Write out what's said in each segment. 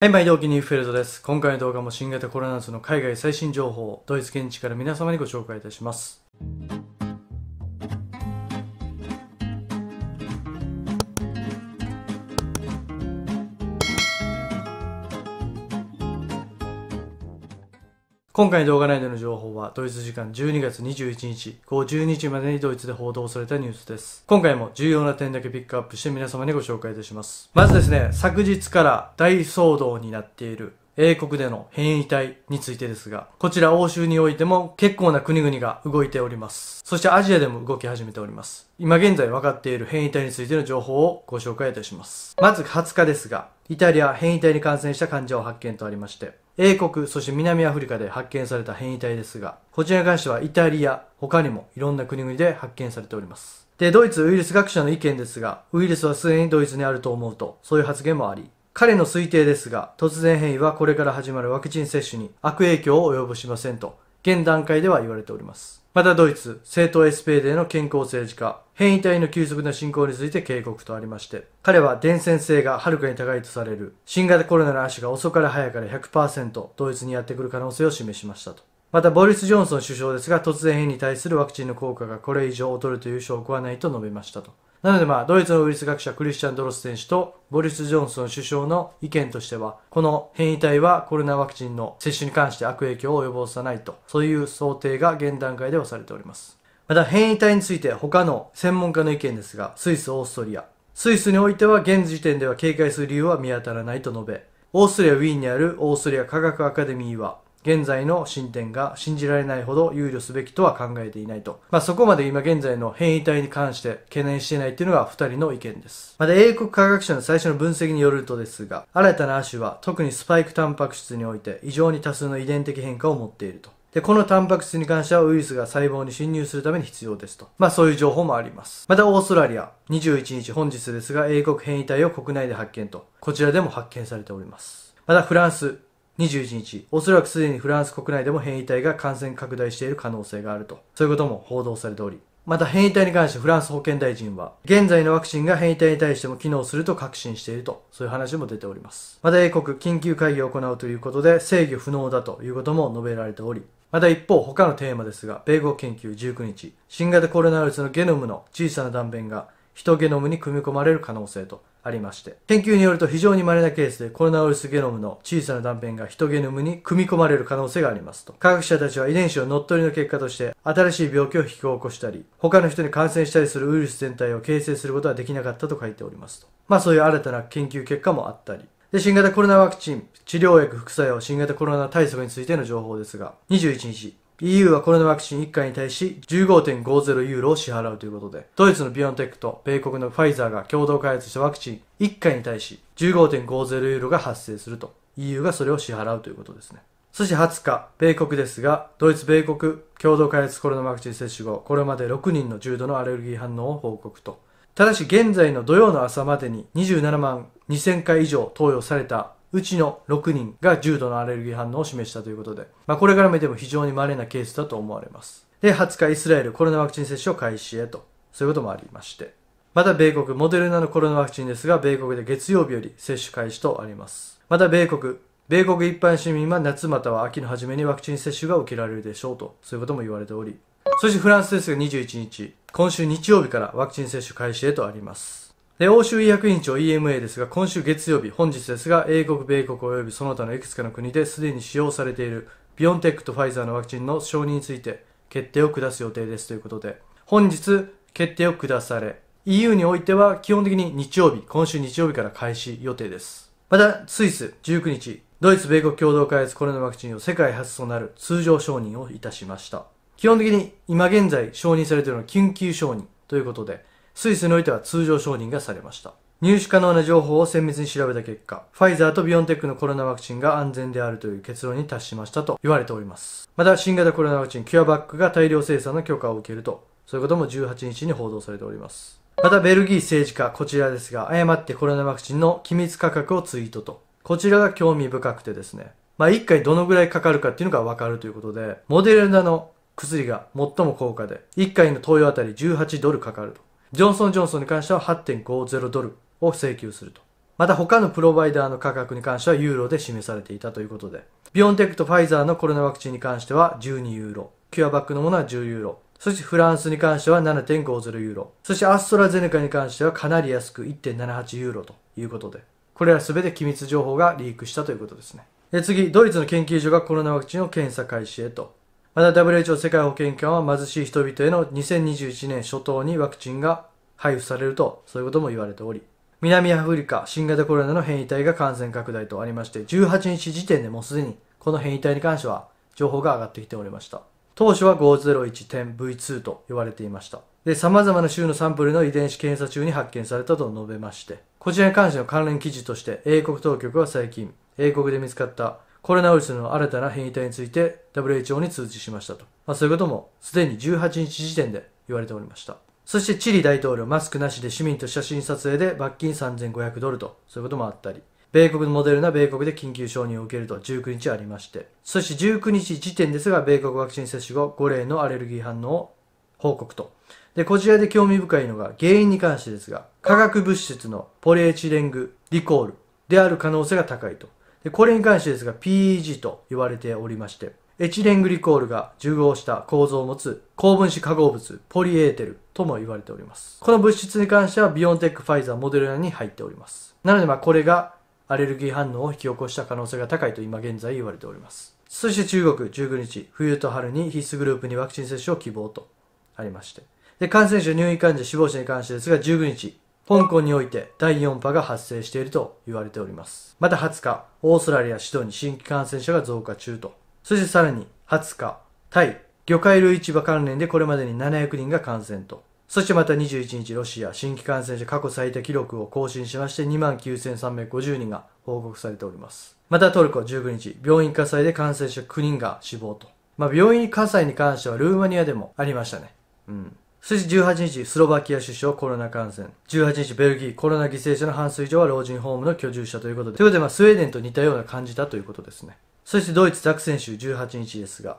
はい、毎度お気に入りフェルトです。今回の動画も新型コロナウイルスの海外最新情報をドイツ現地から皆様にご紹介いたします。今回の動画内での情報はドイツ時間12月21日午後12時までにドイツで報道されたニュースです。今回も重要な点だけピックアップして皆様にご紹介いたします。まずですね、昨日から大騒動になっている英国での変異体についてですが、こちら欧州においても結構な国々が動いております。そしてアジアでも動き始めております。今現在分かっている変異体についての情報をご紹介いたします。まず20日ですが、イタリア変異体に感染した患者を発見とありまして、英国、そして南アフリカで発見された変異体ですが、こちらに関してはイタリア、他にもいろんな国々で発見されております。で、ドイツウイルス学者の意見ですが、ウイルスはすでにドイツにあると思うと、そういう発言もあり、彼の推定ですが、突然変異はこれから始まるワクチン接種に悪影響を及ぼしませんと、現段階では言われております。またドイツ、政党 SPD の健康政治家、変異体の急速な進行について警告とありまして、彼は伝染性がはるかに高いとされる、新型コロナの足が遅から早から100%ドイツにやってくる可能性を示しましたと。またボリス・ジョンソン首相ですが突然変異に対するワクチンの効果がこれ以上劣るという証拠はないと述べましたと。なのでまあ、ドイツのウイルス学者クリスチャン・ドロス選手とボリス・ジョンソン首相の意見としては、この変異体はコロナワクチンの接種に関して悪影響を及ぼさないと、そういう想定が現段階ではされております。また変異体について他の専門家の意見ですが、スイス、オーストリア。スイスにおいては現時点では警戒する理由は見当たらないと述べ、オーストリア・ウィーンにあるオーストリア科学アカデミーは、現在の進展が信じられないほど憂慮すべきとは考えていないと。まあ、そこまで今現在の変異体に関して懸念していないっていうのが二人の意見です。また、英国科学者の最初の分析によるとですが、新たな亜種は特にスパイクタンパク質において異常に多数の遺伝的変化を持っていると。で、このタンパク質に関してはウイルスが細胞に侵入するために必要ですと。まあそういう情報もあります。またオーストラリア、21日本日ですが英国変異体を国内で発見と、こちらでも発見されております。またフランス、21日、おそらくすでにフランス国内でも変異体が感染拡大している可能性があると、そういうことも報道されており、また変異体に関してフランス保健大臣は、現在のワクチンが変異体に対しても機能すると確信していると、そういう話も出ております。また英国、緊急会議を行うということで制御不能だということも述べられており、また一方、他のテーマですが、米国研究19日、新型コロナウイルスのゲノムの小さな断片が、ヒトゲノムに組み込まれる可能性とありまして研究によると非常に稀なケースでコロナウイルスゲノムの小さな断片がヒトゲノムに組み込まれる可能性がありますと科学者たちは遺伝子を乗っ取りの結果として新しい病気を引き起こしたり他の人に感染したりするウイルス全体を形成することはできなかったと書いておりますとまあそういう新たな研究結果もあったりで、新型コロナワクチン、治療薬副作用、新型コロナ対策についての情報ですが、21日、EU はこれのワクチン1回に対し15.50ユーロを支払うということで、ドイツのビオンテックと米国のファイザーが共同開発したワクチン1回に対し15.50ユーロが発生すると、EU がそれを支払うということですね。そして20日、米国ですが、ドイツ、米国共同開発コロナワクチン接種後、これまで6人の重度のアレルギー反応を報告と。ただし現在の土曜の朝までに27万2000回以上投与されたうちの6人が重度のアレルギー反応を示したということで、まあ、これから見ても非常に稀なケースだと思われます。で、20日イスラエルコロナワクチン接種を開始へと、そういうこともありまして。また米国、モデルナのコロナワクチンですが、米国で月曜日より接種開始とあります。また米国、米国一般市民は夏または秋の初めにワクチン接種が受けられるでしょうと、そういうことも言われており、そしてフランスですが21日、今週日曜日からワクチン接種開始へとあります。で、欧州医薬委員長 EMA ですが、今週月曜日、本日ですが、英国、米国及びその他のいくつかの国ですでに使用されているビオンテックとファイザーのワクチンの承認について決定を下す予定ですということで、本日決定を下され、EU においては基本的に日曜日、今週日曜日から開始予定です。また、スイス19日、ドイツ、米国共同開発コロナワクチンを世界初となる通常承認をいたしました。基本的に今現在承認されているのは緊急承認ということで、スイスにおいては通常承認がされました。入手可能な情報を精密に調べた結果、ファイザーとビオンテックのコロナワクチンが安全であるという結論に達しましたと言われております。また、新型コロナワクチンキュアバックが大量生産の許可を受けると、そういうことも18日に報道されております。また、ベルギー政治家、こちらですが、誤ってコロナワクチンの機密価格をツイートと。こちらが興味深くてですね。まあ、回どのぐらいかかるかっていうのがわかるということで、モデルナの薬が最も高価で、一回の投与あたり18ドルかかると。ジョンソン・ジョンソンに関しては8.50ドルを請求すると。また他のプロバイダーの価格に関してはユーロで示されていたということで、ビオンテックとファイザーのコロナワクチンに関しては12ユーロ、キュアバックのものは10ユーロ、そしてフランスに関しては7.50ユーロ、そしてアストラゼネカに関してはかなり安く1.78ユーロということで、これら全て機密情報がリークしたということですね。次、ドイツの研究所がコロナワクチンを検査開始へと。また WHO 世界保健機関は貧しい人々への2021年初頭にワクチンが配布されると、そういうことも言われており、南アフリカ、新型コロナの変異体が感染拡大とありまして、18日時点でもうすでにこの変異体に関しては情報が上がってきておりました。当初は 501.V2 と言われていました。で、様々な州のサンプルの遺伝子検査中に発見されたと述べまして、こちらに関しての関連記事として、英国当局は最近、英国で見つかったコロナウイルスの新たな変異体について WHO に通知しましたと。まあ、そういうこともすでに18日時点で言われておりました。そしてチリ大統領、マスクなしで市民と写真撮影で罰金3500ドルと、そういうこともあったり、米国のモデルナ、米国で緊急承認を受けると19日ありまして、そして19日時点ですが、米国ワクチン接種後5例のアレルギー反応を報告と。で、こちらで興味深いのが、原因に関してですが、化学物質のポリエチレングリコールである可能性が高いと。でこれに関してですが PEG と言われておりまして、エチレングリコールが重合した構造を持つ高分子化合物ポリエーテルとも言われております。この物質に関してはビオンテック、ファイザー、モデルナに入っております。なのでまあこれがアレルギー反応を引き起こした可能性が高いと今現在言われております。そして中国19日、冬と春に必須グループにワクチン接種を希望とありまして。で、感染者、入院患者、死亡者に関してですが、19日、香港において第4波が発生していると言われております。また20日、オーストラリア、シドニー新規感染者が増加中と。そしてさらに20日、タイ、魚介類市場関連でこれまでに700人が感染と。そしてまた21日、ロシア、新規感染者過去最多記録を更新しまして29,350人が報告されております。またトルコ19日、病院火災で感染者9人が死亡と。まあ、病院火災に関してはルーマニアでもありましたね。うん。そして18日、スロバキア首相コロナ感染。18日、ベルギー、コロナ犠牲者の半数以上は老人ホームの居住者ということで。ということで、まあ、スウェーデンと似たような感じだということですね。そしてドイツ、ザクセン州18日ですが、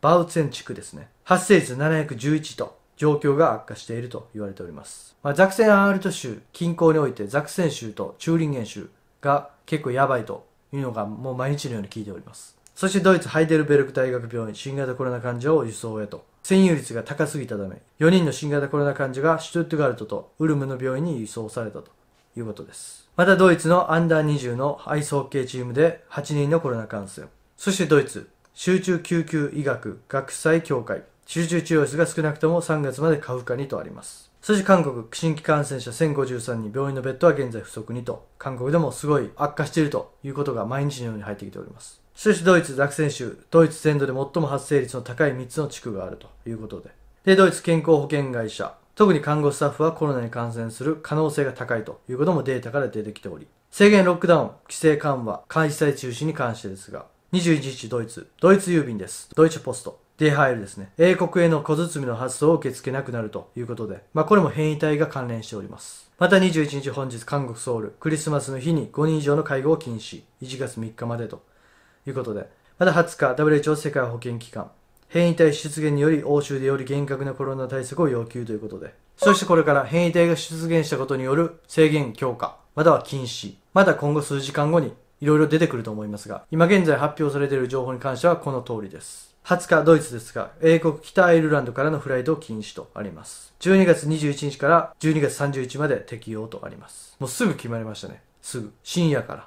バウツェン地区ですね。発生率711と、状況が悪化していると言われております。まあ、ザクセンアールト州近郊において、ザクセン州とチューリンゲン州が結構やばいというのがもう毎日のように聞いております。そしてドイツ、ハイデルベルク大学病院、新型コロナ患者を輸送へと。占有率が高すぎたため、4人の新型コロナ患者がシュトゥットガルトとウルムの病院に輸送されたということです。またドイツのアンダー20のアイスホッケーチームで8人のコロナ感染。そしてドイツ、集中救急医学学祭協会、集中治療室が少なくとも3月まで過負荷にとあります。そして韓国、新規感染者1053人、病院のベッドは現在不足にと、韓国でもすごい悪化しているということが毎日のように入ってきております。しかしドイツ、ザクセン州、ドイツ全土で最も発生率の高い3つの地区があるということで。で、ドイツ健康保険会社、特に看護スタッフはコロナに感染する可能性が高いということもデータから出てきており、制限ロックダウン、規制緩和、開催中止に関してですが、21日ドイツ、ドイツ郵便です。ドイツポスト。デハイルですね。英国への小包の発送を受け付けなくなるということで、まあこれも変異体が関連しております。また21日本日韓国ソウル、クリスマスの日に5人以上の会合を禁止、1月3日までとということで、まだ20日、WHO 世界保健機関、変異体出現により欧州でより厳格なコロナ対策を要求ということで、そしてこれから変異体が出現したことによる制限強化、または禁止、まだ今後数時間後にいろいろ出てくると思いますが、今現在発表されている情報に関してはこの通りです。20日、ドイツですが、英国、北アイルランドからのフライトを禁止とあります。12月21日から12月31日まで適用とあります。もうすぐ決まりましたね。すぐ。深夜から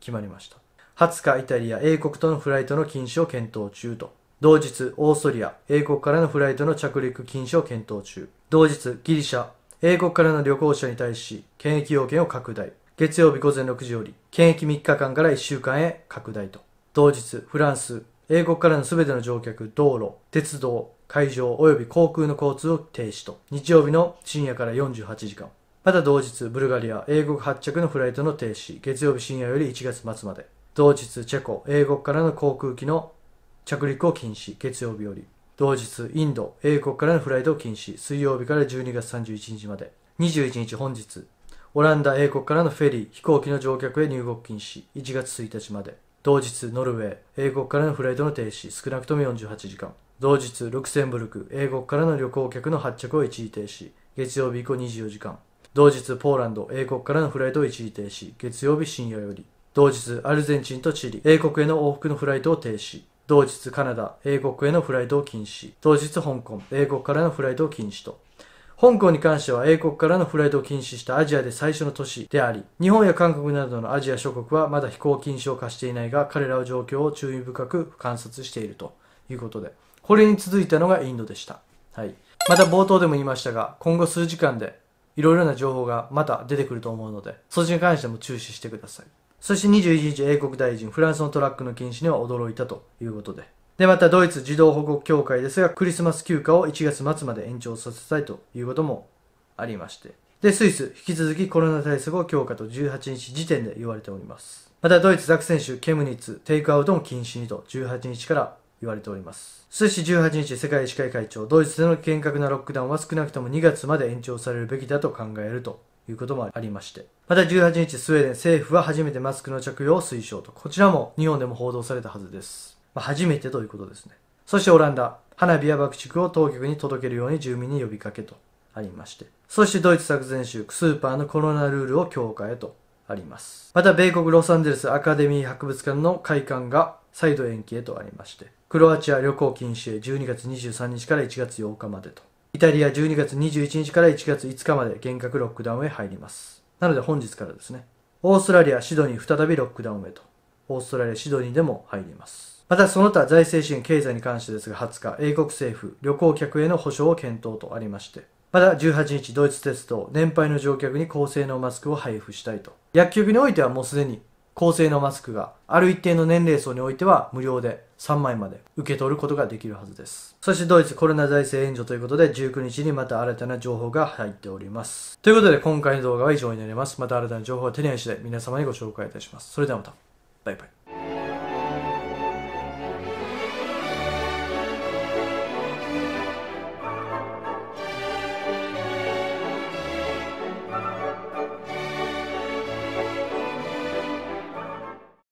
決まりました。20日イタリア、英国とのフライトの禁止を検討中と。同日、オーストリア、英国からのフライトの着陸禁止を検討中。同日、ギリシャ、英国からの旅行者に対し、検疫要件を拡大。月曜日午前6時より、検疫3日間から1週間へ拡大と。同日、フランス、英国からの全ての乗客、道路、鉄道、海上及び航空の交通を停止と。日曜日の深夜から48時間。また同日、ブルガリア、英国発着のフライトの停止、月曜日深夜より1月末まで。同日チェコ、英国からの航空機の着陸を禁止、月曜日より。同日、インド、英国からのフライトを禁止、水曜日から12月31日まで。21日、本日、オランダ、英国からのフェリー、飛行機の乗客へ入国禁止、1月1日まで。同日、ノルウェー、英国からのフライトの停止、少なくとも48時間。同日、ルクセンブルク、英国からの旅行客の発着を一時停止、月曜日以降24時間。同日、ポーランド、英国からのフライトを一時停止、月曜日深夜より。同日、アルゼンチンとチリ、英国への往復のフライトを停止。同日、カナダ、英国へのフライトを禁止。当日、香港、英国からのフライトを禁止と。香港に関しては英国からのフライトを禁止したアジアで最初の都市であり、日本や韓国などのアジア諸国はまだ飛行禁止を課していないが、彼らは状況を注意深く観察しているということで、これに続いたのがインドでした。はい。また冒頭でも言いましたが、今後数時間でいろいろな情報がまた出てくると思うので、そっちに関しても注視してください。そして21日、英国大臣、フランスのトラックの禁止には驚いたということで。で、またドイツ児童保護協会ですが、クリスマス休暇を1月末まで延長させたいということもありまして。で、スイス、引き続きコロナ対策を強化と18日時点で言われております。またドイツ、ザクセンケムニッツ、テイクアウトも禁止にと18日から言われております。そして18日、世界医師会会長、ドイツでの厳格なロックダウンは少なくとも2月まで延長されるべきだと考えるということもありまして。また18日、スウェーデン政府は初めてマスクの着用を推奨と。こちらも日本でも報道されたはずです。まあ、初めてということですね。そしてオランダ、花火や爆竹を当局に届けるように住民に呼びかけとありまして。そしてドイツ作戦州、スーパーのコロナルールを強化へとあります。また米国ロサンゼルスアカデミー博物館の開館が再度延期へとありまして、クロアチア旅行禁止へ12月23日から1月8日までと。イタリア12月21日から1月5日まで厳格ロックダウンへ入ります。なので本日からですね。オーストラリア、シドニー再びロックダウンへと。オーストラリア、シドニーでも入ります。またその他財政支援経済に関してですが20日、英国政府、旅行客への補償を検討とありまして、また18日、ドイツ鉄道、年配の乗客に高性能マスクを配布したいと。薬局においてはもうすでに高性能マスクがある一定の年齢層においては無料で3枚まで受け取ることができるはずです。そしてドイツコロナ財政援助ということで19日にまた新たな情報が入っております。ということで今回の動画は以上になります。また新たな情報を手に入れ次第皆様にご紹介いたします。それではまた。バイバイ。